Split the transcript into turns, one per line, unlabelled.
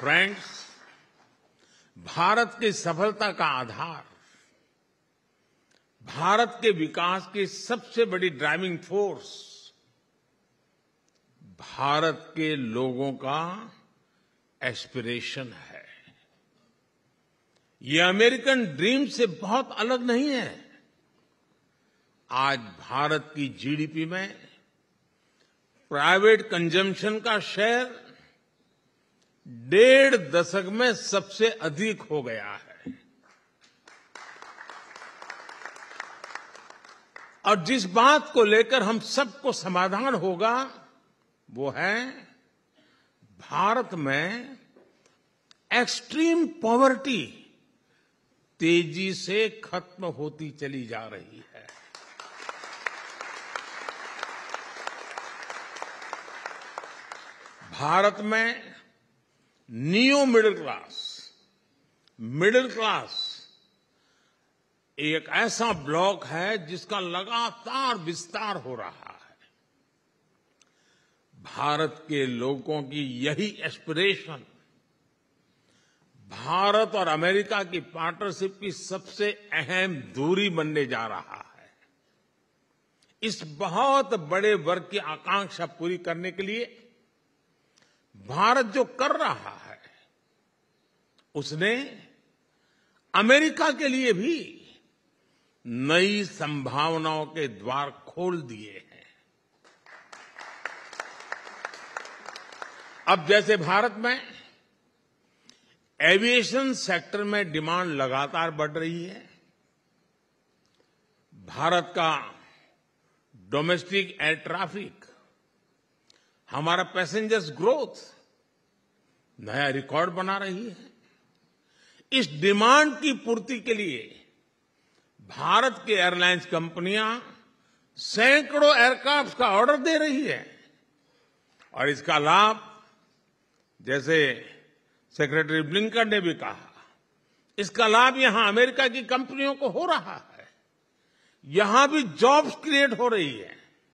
friends Bharat की सफलता का आधार भारत के विकास की सबसे बड़ी ड्राइविंग फोर्स भारत के लोगों का एस्पिरेशन है ये अमेरिकन ड्रीम से बहुत अलग नहीं है आज भारत की जीडीपी में प्राइवेट कंजम्पशन का शेयर डेढ़ दशक में सबसे अधिक हो गया है और जिस बात को लेकर हम सबको समाधान होगा वो है भारत में एक्सट्रीम पॉवर्टी तेजी से खत्म होती चली जा रही है भारत में new middle class middle class एक ऐसा ब्लॉक है जिसका लगातार विस्तार हो रहा है भारत के लोगों की यही एस्पिरेशन भारत और अमेरिका की पार्टनरशिप की सबसे अहम दूरी बनने जा रहा है इस बहुत बड़े वर्ग की आकांक्षा पूरी करने के लिए भारत जो कर रहा है उसने अमेरिका के लिए भी नई संभावनाओं के द्वार खोल दिए हैं अब जैसे भारत में एविएशन सेक्टर में डिमांड लगातार बढ़ रही है भारत का डोमेस्टिक एयर ट्रैफिक हमारा पैसेंजर्स ग्रोथ नया रिकॉर्ड बना रही है इस डिमांड की पूर्ति के लिए भारत के एयरलाइंस कंपनियां सैकड़ों एयरक्राफ्ट का ऑर्डर दे रही है और इसका लाभ जैसे सेक्रेटरी ब्लिंकन ने भी कहा इसका लाभ यहां अमेरिका की कंपनियों को हो रहा है यहां भी जॉब्स क्रिएट हो रही है